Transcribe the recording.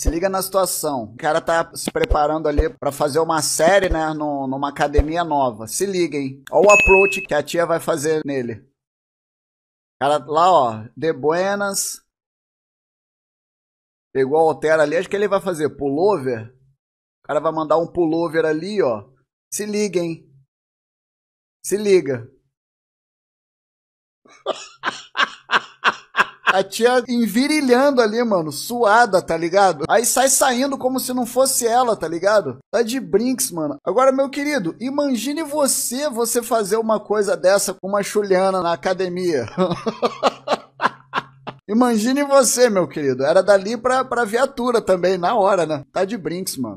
Se liga na situação. O cara tá se preparando ali para fazer uma série, né? No, numa academia nova. Se liga, hein? Olha o approach que a tia vai fazer nele. Cara, lá, ó. De buenas. Pegou a altera ali. Acho que ele vai fazer pullover. O cara vai mandar um pullover ali, ó. Se liga, hein? Se liga. A tia envirilhando ali, mano, suada, tá ligado? Aí sai saindo como se não fosse ela, tá ligado? Tá de brinks, mano. Agora, meu querido, imagine você, você fazer uma coisa dessa com uma chuliana na academia. Imagine você, meu querido. Era dali pra, pra viatura também, na hora, né? Tá de brinks, mano.